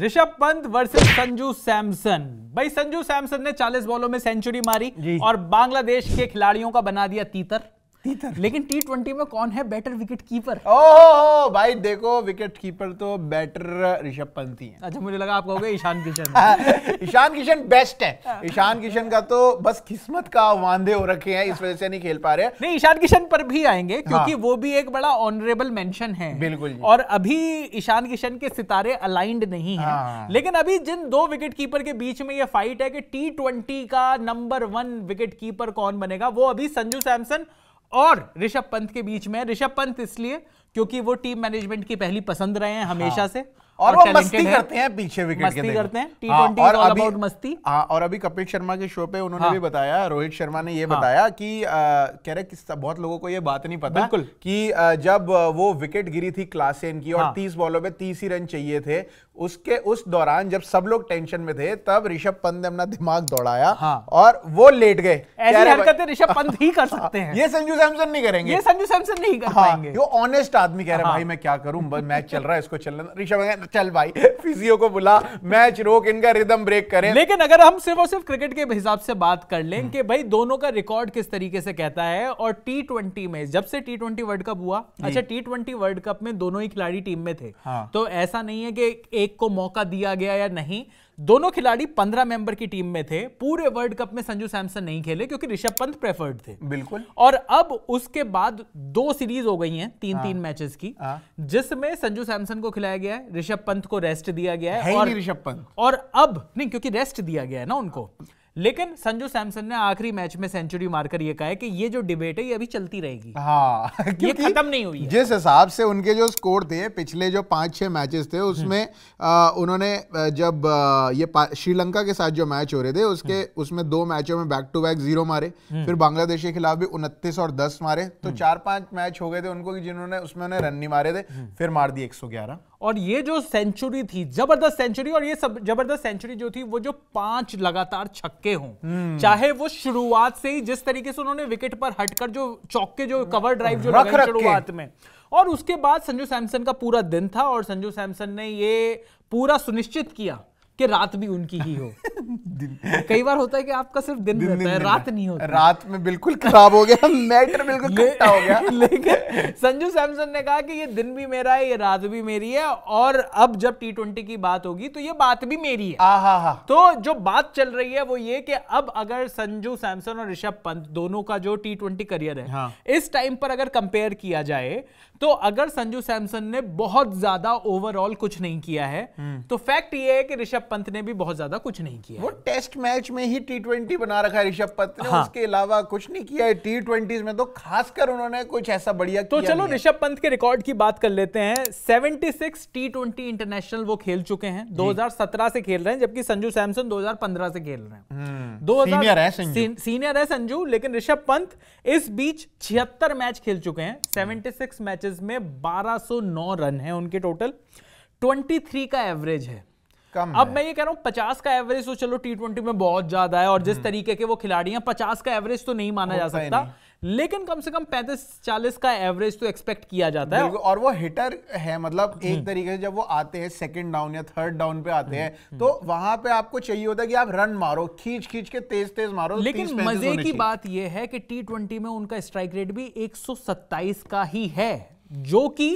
Rishabh Pant versus Sanju Samson भाई संजू सैमसन ने 40 बॉलों में सेंचुरी मारी और बांग्लादेश के खिलाड़ियों का बना दिया तीतर तीतर लेकिन टी ट्वेंटी में कौन है बेटर विकेट कीपर ओ भाई देखो विकेट कीपर तो बेटर ऋषभ पंत ही है अच्छा मुझे लगा आप कहोगे ईशान किशन हाँ, ईशान किशन बेस्ट है हाँ। ईशान किशन का तो बस किस्मत का वांधे हो रखे हैं इस वजह से नहीं खेल पा रहे नहीं ईशान किशन पर भी आएंगे हाँ। क्योंकि वो भी एक बड़ा ऑनरेबल मेंशन है बिल्कुल और अभी ईशान किशन के सितारे अलाइंड नहीं है लेकिन अभी जिन दो विकेट कीपर के बीच में ये फाइट है कि टी ट्वेंटी का नंबर वन विकेट कीपर कौन बनेगा वो अभी संजू सैमसन और ऋषभ पंत के बीच में ऋषभ पंत इसलिए क्योंकि वो टीम मैनेजमेंट की पहली पसंद रहे हैं हमेशा हाँ। से और, वो मस्ती है। करते हैं पीछे विकेट मस्ती के करते हैं टी हाँ, और अभी मस्ती हाँ और अभी कपिल शर्मा के शो पे उन्होंने हाँ, भी बताया रोहित शर्मा ने ये हाँ, बताया कि कह रहे किस बहुत लोगों को ये बात नहीं पता कि आ, जब वो विकेट गिरी थी क्लासेन की और हाँ, तीस बॉलों पे तीस ही रन चाहिए थे उसके उस दौरान जब सब लोग टेंशन में थे तब ऋषभ पंत ने अपना दिमाग दौड़ाया हाँ। और वो लेट गए ऐसी हरकतें ऋषभ पंत ही कर सकते हैं ये संजू सैमसन नहीं करेंगे ये संजू सैमसन नहीं कर हाँ, पाएंगे ऑनेस्ट आदमी कह रहे हाँ। भाई मैं क्या करूं बस मैच चल रहा है इसको चलना ऋषभ चल भाई फिजियो को बुला मैच रोक इनका रिदम ब्रेक करें लेकिन अगर हम सिर्फ और सिर्फ क्रिकेट के हिसाब से बात कर लें हम्म। कि भाई दोनों का रिकॉर्ड किस तरीके से कहता है और टी ट्वेंटी में जब से टी ट्वेंटी वर्ल्ड कप हुआ अच्छा टी ट्वेंटी वर्ल्ड कप में दोनों ही खिलाड़ी टीम में थे हाँ। तो ऐसा नहीं है कि एक को मौका दिया गया या नहीं दोनों खिलाड़ी पंद्रह मेंबर की टीम में थे पूरे वर्ल्ड कप में संजू सैमसन नहीं खेले क्योंकि ऋषभ पंत प्रेफर्ड थे बिल्कुल और अब उसके बाद दो सीरीज हो गई हैं तीन आ, तीन मैचेस की हाँ। जिसमें संजू सैमसन को खिलाया गया है ऋषभ पंत को रेस्ट दिया गया है, है और पंत और अब नहीं क्योंकि रेस्ट दिया गया है ना उनको लेकिन संजू सैमसन ने आखिरी मैच में सेंचुरी मारकर ये कहा है कि ये जो डिबेट है ये अभी चलती रहेगी हाँ ये खत्म नहीं हुई है। जिस हिसाब से उनके जो स्कोर थे पिछले जो पांच छह मैचेस थे हम्म। उसमें आ, उन्होंने जब ये श्रीलंका के साथ जो मैच हो रहे थे उसके हम्म। उसमें दो मैचों में बैक टू बैक जीरो मारे हम्म। फिर बांग्लादेश के खिलाफ भी उनतीस और दस मारे तो चार पांच मैच हो गए थे उनको जिन्होंने उसमें उन्हें रन नहीं मारे थे फिर मार दिए एक और ये जो सेंचुरी थी जबरदस्त सेंचुरी और ये सब जबरदस्त सेंचुरी जो थी वो जो पांच लगातार छक्के हों हम्म। चाहे वो शुरुआत से ही जिस तरीके से उन्होंने विकेट पर हटकर जो चौके जो कवर ड्राइव जो रख शुरुआत में और उसके बाद संजू सैमसन का पूरा दिन था और संजू सैमसन ने ये पूरा सुनिश्चित किया कि रात भी उनकी ही हो कई बार होता है कि आपका सिर्फ दिन, दिन रहता दिन है दिन रात नहीं होता रात में बिल्कुल खराब हो गया मैटर बिल्कुल खट्टा हो गया लेकिन संजू सैमसन ने कहा कि ये दिन भी मेरा है ये रात भी मेरी है और अब जब टी ट्वेंटी की बात होगी तो ये बात भी मेरी है आहा तो जो बात चल रही है वो ये कि अब अगर संजू सैमसन और ऋषभ पंत दोनों का जो टी ट्वेंटी करियर है हाँ। इस टाइम पर अगर कंपेयर किया जाए तो अगर संजू सैमसन ने बहुत ज्यादा ओवरऑल कुछ नहीं किया है हम्म। तो फैक्ट ये है कि ऋषभ पंत ने भी बहुत ज्यादा कुछ नहीं किया वो टेस्ट मैच में ही टी ट्वेंटी बना रखा है ऋषभ पंत ने हाँ। उसके अलावा कुछ नहीं किया है टी ट्वेंटी में तो खासकर उन्होंने कुछ ऐसा बढ़िया तो चलो ऋषभ पंत के रिकॉर्ड की बात कर लेते हैं seventy six T twenty international वो खेल चुके हैं दो से खेल रहे हैं जबकि संजू सैमसन दो से खेल रहे हैं हम्म। दो हजार सीनियर है संजू लेकिन ऋषभ पंत इस बीच छिहत्तर मैच खेल चुके हैं सेवेंटी हम्म। सिक्स मैचेस में बारह सौ नौ रन है उनके टोटल 23 का एवरेज है कम अब मैं ये कह रहा हूँ पचास का एवरेज तो चलो टी ट्वेंटी में बहुत ज्यादा है और जिस हम्म। तरीके के वो खिलाड़ी हैं पचास का एवरेज तो नहीं माना जा सकता लेकिन कम से कम पैंतीस चालीस का एवरेज तो एक्सपेक्ट किया जाता है और वो हिटर है मतलब एक हम्म। तरीके से जब वो आते हैं सेकंड डाउन या थर्ड डाउन पे आते हम्म, हैं तो वहां पे आपको चाहिए होता है कि आप रन मारो खींच खींच के तेज तेज मारो लेकिन मजे की बात यह है कि टी ट्वेंटी में उनका स्ट्राइक रेट भी एक का ही है जो कि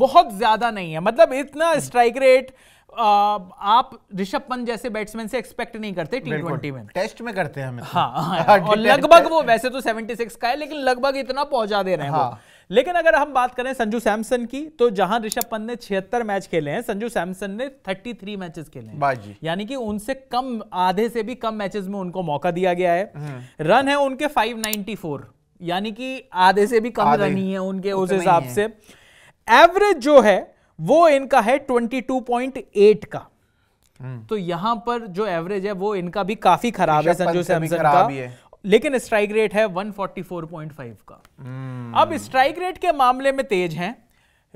बहुत ज्यादा नहीं है मतलब इतना स्ट्राइक रेट आप ऋषभ पंत जैसे बैट्समैन से एक्सपेक्ट नहीं करते टी ट्वेंटी में टेस्ट में करते हैं हाँ, हाँ, हाँ और लगभग वो वैसे तो 76 का है लेकिन लगभग इतना पहुंचा दे रहे हैं हाँ। वो लेकिन अगर हम बात करें संजू सैमसन की तो जहां ऋषभ पंत ने छिहत्तर मैच खेले हैं संजू सैमसन ने 33 मैचेस खेले हैं यानी कि उनसे कम आधे से भी कम मैचेस में उनको मौका दिया गया है रन हम्म। है उनके 594 यानी कि आधे से भी कम रन ही है उनके उस हिसाब से एवरेज जो है वो इनका है 22.8 का हम्म। तो यहां पर जो एवरेज है वो इनका भी काफी खराब है संजू सैमसन का लेकिन स्ट्राइक रेट है 144.5 का हम्म। अब स्ट्राइक रेट के मामले में तेज हैं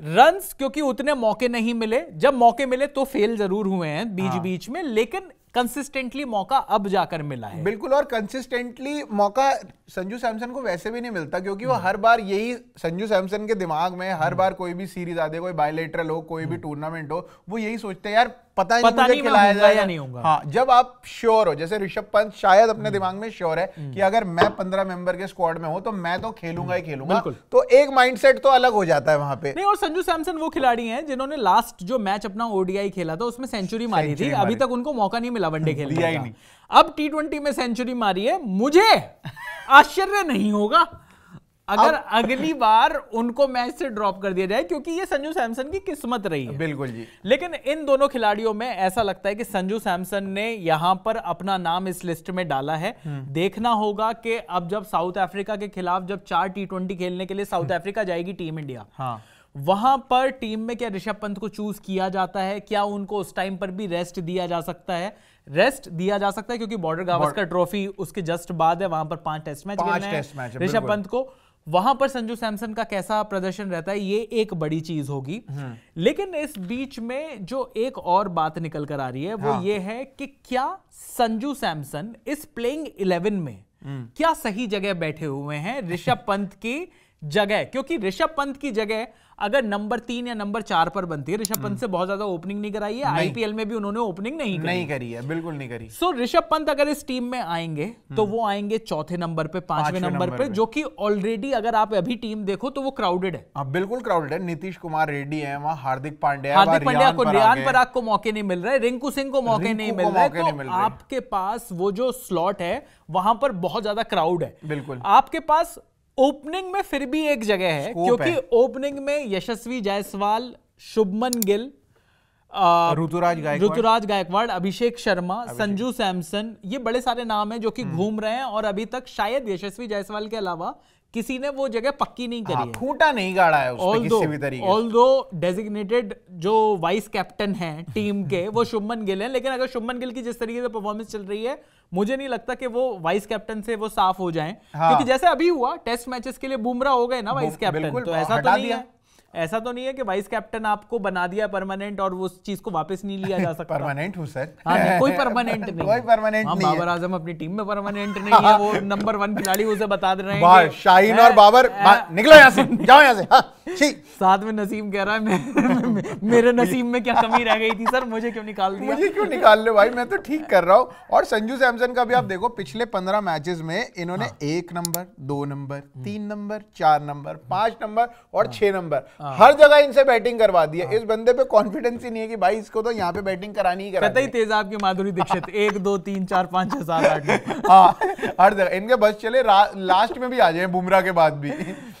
रन क्योंकि उतने मौके नहीं मिले जब मौके मिले तो फेल जरूर हुए हैं बीच हाँ। बीच में लेकिन कंसिस्टेंटली मौका अब जाकर मिला है बिल्कुल और कंसिस्टेंटली मौका संजू सैमसन को वैसे भी नहीं मिलता क्योंकि वो हम्म। हर बार यही संजू सैमसन के दिमाग में हर हम्म। बार कोई भी सीरीज दे कोई बायोलेटरल हो कोई भी टूर्नामेंट हम्म। हो वो यही सोचते हैं यार पता ही पता नहीं, नहीं मैं होगा या नहीं होगा हाँ जब आप श्योर हो जैसे ऋषभ पंत शायद अपने हम्म। दिमाग में श्योर है हम्म। कि अगर मैं पंद्रह मेंबर के स्क्वाड में हूं तो मैं तो खेलूंगा ही खेलूंगा तो एक माइंडसेट तो अलग हो जाता है वहां पे नहीं और संजू सैमसन वो खिलाड़ी हैं जिन्होंने लास्ट जो मैच अपना ओडीआई खेला था उसमें सेंचुरी मारी थी अभी तक उनको मौका नहीं मिला वनडे खेलने का अब टी में सेंचुरी मारी है मुझे आश्चर्य नहीं होगा अगर अब... अगली बार उनको मैच से ड्रॉप कर दिया जाए क्योंकि ये संजू सैमसन की किस्मत रही है बिल्कुल जी लेकिन इन दोनों खिलाड़ियों में ऐसा लगता है कि संजू सैमसन ने यहां पर अपना नाम इस लिस्ट में डाला है हम्म। देखना होगा कि अब जब साउथ अफ्रीका के खिलाफ जब चार टी खेलने के लिए साउथ हम्म। अफ्रीका जाएगी टीम इंडिया हाँ वहां पर टीम में क्या ऋषभ पंत को चूज किया जाता है क्या उनको उस टाइम पर भी रेस्ट दिया जा सकता है रेस्ट दिया जा सकता है क्योंकि बॉर्डर गावस्कर ट्रॉफी उसके जस्ट बाद है वहां पर पांच टेस्ट मैच पांच ऋषभ पंत को वहां पर संजू सैमसन का कैसा प्रदर्शन रहता है ये एक बड़ी चीज होगी हम्म। लेकिन इस बीच में जो एक और बात निकल कर आ रही है वो हाँ। ये है कि क्या संजू सैमसन इस प्लेइंग इलेवन में हम्म। क्या सही जगह बैठे हुए हैं ऋषभ पंत की जगह क्योंकि ऋषभ पंत की जगह अगर नंबर तीन या नंबर चार पर बनती है ऋषभ पंत हम्म। से बहुत ज्यादा ओपनिंग नहीं कराई है आईपीएल में भी उन्होंने ओपनिंग नहीं करी नहीं करी है बिल्कुल नहीं करी सो ऋषभ पंत अगर इस टीम में आएंगे तो हम्म। वो आएंगे चौथे नंबर पे पांचवें नंबर पे जो कि ऑलरेडी अगर आप अभी टीम देखो तो वो क्राउडेड है हाँ, बिल्कुल क्राउडेड है नीतीश कुमार रेड्डी है वहाँ हार्दिक पांड्या हार्दिक पांड्या को रियान पराग को मौके नहीं मिल रहे रिंकू सिंह को मौके तो नहीं मिल रहे आपके पास वो जो स्लॉट है वहां पर बहुत ज्यादा क्राउड है बिल्कुल आपके पास ओपनिंग में फिर भी एक जगह है क्योंकि ओपनिंग में यशस्वी जायसवाल शुभमन गिल ऋतुराज गायकवाड़ ऋतुराज गायकवाड़ अभिषेक शर्मा संजू सैमसन ये बड़े सारे नाम हैं जो कि हम्म। घूम रहे हैं और अभी तक शायद यशस्वी जायसवाल के अलावा किसी ने वो जगह पक्की नहीं करी हाँ, फूटा नहीं गाड़ा है उसपे किसी भी तरीके ऑल दो डेजिग्नेटेड जो वाइस कैप्टन हैं टीम के वो शुभमन गिल हैं लेकिन अगर शुभमन गिल की जिस तरीके से परफॉर्मेंस चल रही है मुझे नहीं लगता कि वो वाइस कैप्टन से वो साफ हो जाए हाँ। क्योंकि जैसे अभी हुआ टेस्ट मैचेस के लिए बुमराह हो गए ना वाइस कैप्टन तो ऐसा तो नहीं है ऐसा तो नहीं है कि वाइस कैप्टन आपको बना दिया परमानेंट और उस चीज को वापस नहीं लिया जा सकता परमानेंट हूँ सर हाँ नहीं कोई परमानेंट नहीं कोई परमानेंट नहीं बाबर आजम अपनी टीम में परमानेंट नहीं है वो नंबर वन खिलाड़ी उसे बता दे रहे हैं शाहीन और बाबर निकलो यहाँ से जाओ यहाँ से हाँ। साथ में नसीम कह रहा है मैं, मेरे नसीम में क्या कमी रह गई थी सर मुझे क्यों निकाल दिया मुझे क्यों निकाल लो भाई मैं तो ठीक कर रहा हूँ और संजू सैमसन का भी आप देखो पिछले पंद्रह मैचेस में इन्होंने हाँ। एक नंबर दो नंबर हम्म। तीन नंबर चार नंबर पांच नंबर और हाँ। छह नंबर हाँ। हर जगह इनसे बैटिंग करवा दी है हाँ। इस बंदे पे कॉन्फिडेंस ही नहीं है कि भाई इसको तो यहाँ पे बैटिंग करानी ही करानी ही तेजाब की माधुरी दीक्षित एक दो तीन चार पांच छह सात आठ हाँ हर जगह इनके बस चले लास्ट में भी आ जाए बुमराह के बाद भी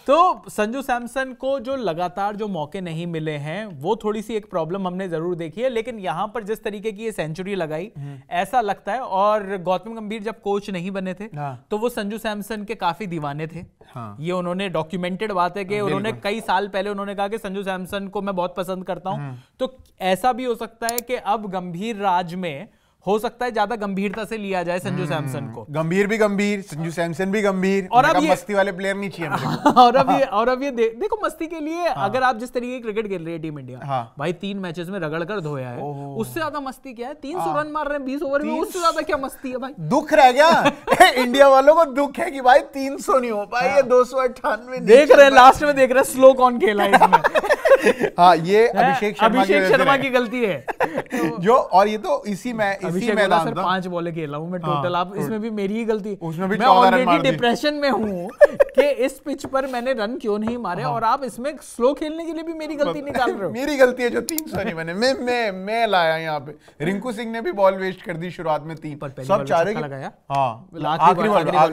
तो संजू सैमसन को जो लगातार जो मौके नहीं मिले हैं वो थोड़ी सी एक प्रॉब्लम हमने जरूर देखी है लेकिन यहाँ पर जिस तरीके की ये सेंचुरी लगाई हम्म। ऐसा लगता है और गौतम गंभीर जब कोच नहीं बने थे हाँ। तो वो संजू सैमसन के काफी दीवाने थे हाँ। ये उन्होंने डॉक्यूमेंटेड बात है कि उन्होंने कई साल पहले उन्होंने कहा कि संजू सैमसन को मैं बहुत पसंद करता हूँ हम्म। तो ऐसा भी हो सकता है कि अब गंभीर राज में हो सकता है ज्यादा गंभीरता से लिया जाए संजू हम्म, सैमसन को गंभीर भी गंभीर संजू सैमसन भी गंभीर और अब ये मस्ती वाले प्लेयर नहीं चाहिए और अब ये और अब ये दे, देखो मस्ती के लिए हाँ। अगर आप जिस तरीके की क्रिकेट खेल रही है टीम इंडिया हाँ। भाई तीन मैचेस में रगड़ कर धोया है उससे ज्यादा मस्ती क्या है तीन हाँ। सौ रन मार रहे हैं बीस ओवर में उससे ज्यादा क्या मस्ती है भाई दुख रह गया इंडिया वालों को दुख है कि भाई तीन सौ नहीं हो पाए ये हाँ। दो सौ अट्ठानवे देख रहे हैं लास्ट में देख रहे हैं स्लो कौन खेला है हाँ ये अभिषेक अभिषेक शर्मा की गलती है तो जो और ये तो इसी में इसी मैदान था पांच बॉल खेला हूँ मैं टोटल हाँ, आप इसमें भी मेरी ही गलती उसमें भी मैं ऑलरेडी डिप्रेशन में हूँ कि इस पिच पर मैंने रन क्यों नहीं मारे हाँ। और आप इसमें स्लो खेलने के लिए भी मेरी गलती निकाल रहे हो मेरी गलती है जो तीन सौ नहीं मैंने मैं मैं मैं लाया यहाँ पे रिंकू सिंह ने भी बॉल वेस्ट कर दी शुरुआत में तीन पर सब चार हाँ। आखिरी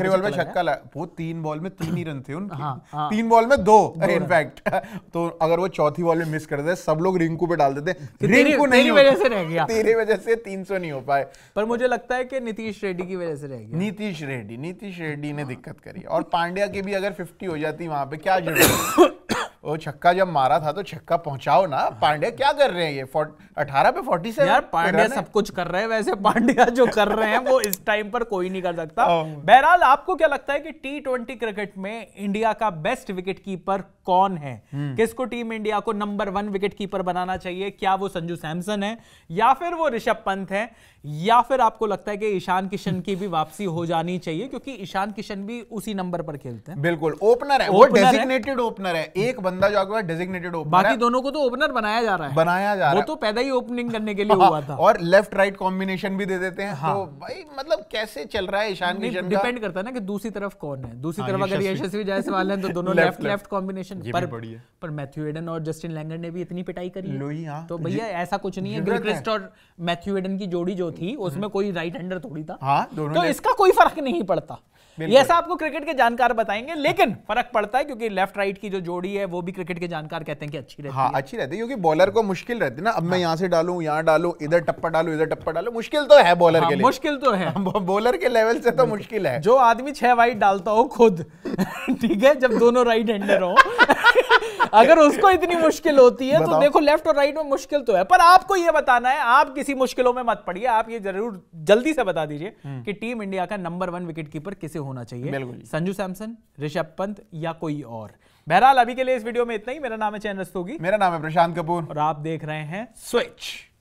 बॉल में छक्का लगाया वो तीन बॉल में तीन ही रन थे उनके हाँ, हाँ। तीन बॉल में दो इनफैक्ट तो अगर वो चौथी बॉल में मिस कर दे सब लोग रिंकू पे डाल देते रिंकू नहीं वजह से रह गया तेरी वजह से तीन सौ नहीं हो पाए पर मुझे लगता है कि नीतीश रेड्डी की वजह से रह गया नीतीश रेड्डी नीतीश रेड्डी ने दिक्कत करी और पांड्या की भी अगर 50 हो जाती वहां पे क्या जरूरत वो छक्का जब मारा था तो छक्का पहुंचाओ ना हाँ। पांडे क्या कर रहे हैं ये अठारह पे फोर्टी से यार पांडे सब कुछ कर रहे हैं वैसे पांड्या जो कर रहे हैं वो इस टाइम पर कोई नहीं कर सकता बहरहाल आपको क्या लगता है कि टी ट्वेंटी क्रिकेट में इंडिया का बेस्ट विकेट कीपर कौन है हम्म। किसको टीम इंडिया को नंबर वन विकेट कीपर बनाना चाहिए क्या वो संजू सैमसन है या फिर वो ऋषभ पंत है या फिर आपको लगता है कि ईशान किशन की भी वापसी हो जानी चाहिए क्योंकि ईशान किशन भी उसी नंबर पर खेलते हैं बिल्कुल ओपनर है वो डेजिग्नेटेड ओपनर है एक बंदा बंदा जो आपके डेजिग्नेटेड ओपनर बाकी दोनों को तो ओपनर बनाया जा रहा है बनाया जा रहा है वो तो पैदा ही ओपनिंग करने के लिए हाँ, हुआ था और लेफ्ट राइट कॉम्बिनेशन भी दे देते हैं हाँ। तो भाई मतलब कैसे चल रहा है ईशान किशन डिपेंड करता है ना कि दूसरी तरफ कौन है दूसरी हाँ, तरफ अगर यशस्वी जायसवाल है तो दोनों लेफ्ट लेफ्ट कॉम्बिनेशन पर पर मैथ्यू एडन और जस्टिन लैंगर ने भी इतनी पिटाई करी है तो भैया ऐसा कुछ नहीं है गिलक्रिस्ट और मैथ्यू एडन की जोड़ी जो थी हम्म। उसमें कोई राइट हैंडर थोड़ी था तो इसका कोई फर्क नहीं पड़ता ये ऐसा आपको क्रिकेट के जानकार बताएंगे लेकिन फर्क पड़ता है क्योंकि लेफ्ट राइट की जो जोड़ी है वो भी क्रिकेट के जानकार कहते हैं कि अच्छी रहती हाँ, है अच्छी रहती है क्योंकि बॉलर को मुश्किल रहती है ना अब हाँ. मैं यहाँ से डालू यहाँ डालू इधर टप्पा डालू इधर टप्पा डालू मुश्किल तो है बॉलर हाँ, के लिए मुश्किल तो है बॉलर के लेवल से तो मुश्किल है जो आदमी छह वाइट डालता हो खुद ठीक है जब दोनों राइट हैंडर हो अगर उसको इतनी मुश्किल होती है तो देखो लेफ्ट और राइट में मुश्किल तो है पर आपको यह बताना है आप किसी मुश्किलों में मत पड़िए आप ये जरूर जल्दी से बता दीजिए हम्म। कि टीम इंडिया का नंबर वन विकेट कीपर किसे होना चाहिए संजू सैमसन ऋषभ पंत या कोई और बहरहाल अभी के लिए इस वीडियो में इतना ही मेरा नाम है चैन रस्तोगी मेरा नाम है प्रशांत कपूर और आप देख रहे हैं स्विच